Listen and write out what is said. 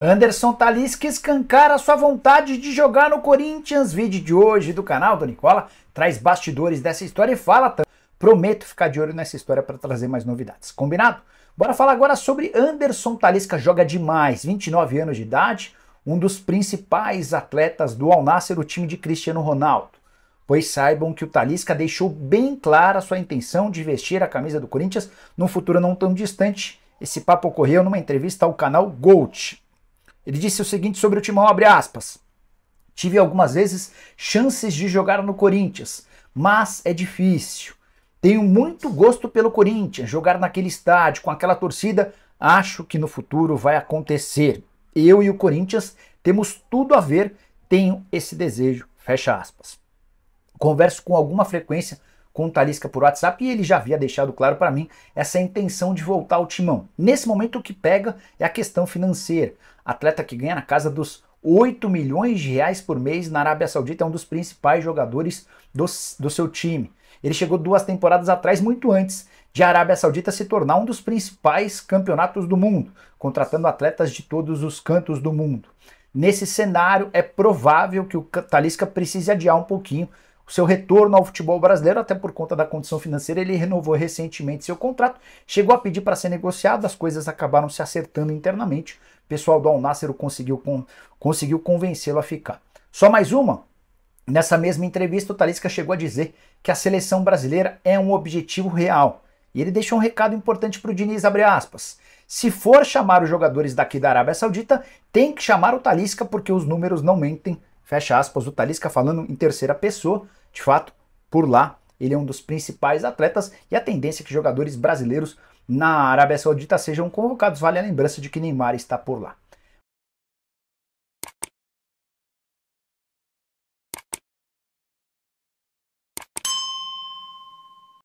Anderson Talisca tá escancara sua vontade de jogar no Corinthians. Vídeo de hoje do canal do Nicola traz bastidores dessa história e fala também. Prometo ficar de olho nessa história para trazer mais novidades. Combinado? Bora falar agora sobre Anderson Talisca, joga demais, 29 anos de idade, um dos principais atletas do Al o time de Cristiano Ronaldo. Pois saibam que o Talisca deixou bem clara sua intenção de vestir a camisa do Corinthians num futuro não tão distante. Esse papo ocorreu numa entrevista ao canal Gold. Ele disse o seguinte sobre o Timão, abre aspas. Tive algumas vezes chances de jogar no Corinthians, mas é difícil. Tenho muito gosto pelo Corinthians, jogar naquele estádio com aquela torcida, acho que no futuro vai acontecer. Eu e o Corinthians temos tudo a ver, tenho esse desejo. Fecha aspas. Converso com alguma frequência com o Talisca por WhatsApp e ele já havia deixado claro para mim essa intenção de voltar ao timão. Nesse momento o que pega é a questão financeira. Atleta que ganha na casa dos 8 milhões de reais por mês na Arábia Saudita, é um dos principais jogadores do, do seu time. Ele chegou duas temporadas atrás, muito antes de a Arábia Saudita se tornar um dos principais campeonatos do mundo, contratando atletas de todos os cantos do mundo. Nesse cenário, é provável que o Talisca precise adiar um pouquinho o seu retorno ao futebol brasileiro, até por conta da condição financeira, ele renovou recentemente seu contrato, chegou a pedir para ser negociado, as coisas acabaram se acertando internamente. O pessoal do al conseguiu, con conseguiu convencê-lo a ficar. Só mais uma? Nessa mesma entrevista, o Talisca chegou a dizer que a seleção brasileira é um objetivo real. E ele deixou um recado importante para o Diniz, abre aspas. Se for chamar os jogadores daqui da Arábia Saudita, tem que chamar o Talisca porque os números não mentem, Fecha aspas, o Talisca falando em terceira pessoa. De fato, por lá, ele é um dos principais atletas e a tendência é que jogadores brasileiros na Arábia Saudita sejam convocados. Vale a lembrança de que Neymar está por lá.